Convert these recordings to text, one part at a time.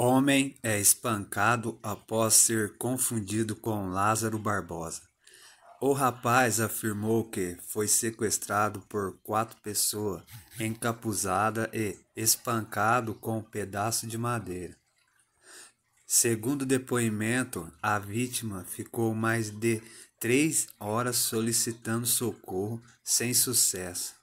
Homem é espancado após ser confundido com Lázaro Barbosa. O rapaz afirmou que foi sequestrado por quatro pessoas, encapuzada e espancado com um pedaço de madeira. Segundo o depoimento, a vítima ficou mais de três horas solicitando socorro sem sucesso.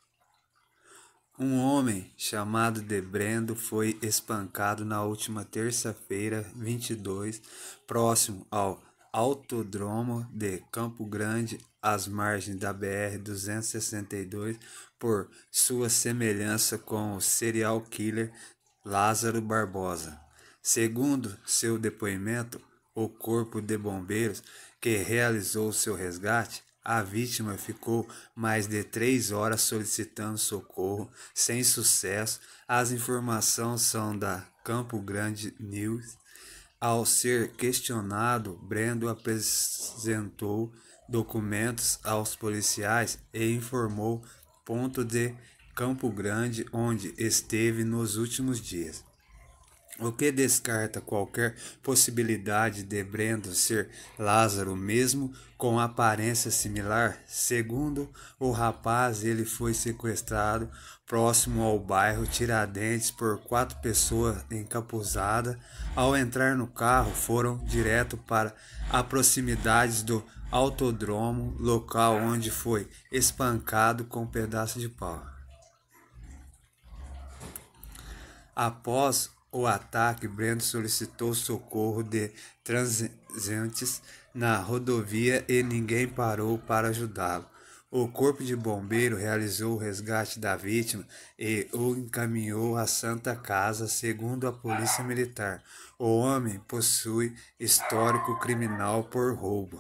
Um homem chamado Debrendo foi espancado na última terça-feira, 22, próximo ao Autodromo de Campo Grande, às margens da BR-262, por sua semelhança com o serial killer Lázaro Barbosa. Segundo seu depoimento, o Corpo de Bombeiros, que realizou seu resgate, a vítima ficou mais de três horas solicitando socorro, sem sucesso. As informações são da Campo Grande News. Ao ser questionado, Brendo apresentou documentos aos policiais e informou ponto de Campo Grande onde esteve nos últimos dias. O que descarta qualquer possibilidade de Brendo ser Lázaro mesmo com aparência similar? Segundo o rapaz, ele foi sequestrado próximo ao bairro Tiradentes por quatro pessoas encapuzadas. Ao entrar no carro, foram direto para a proximidades do autodromo, local onde foi espancado com um pedaço de pau. Após o ataque, Breno solicitou socorro de transeuntes na rodovia e ninguém parou para ajudá-lo. O Corpo de Bombeiro realizou o resgate da vítima e o encaminhou à Santa Casa, segundo a Polícia Militar. O homem possui histórico criminal por roubo.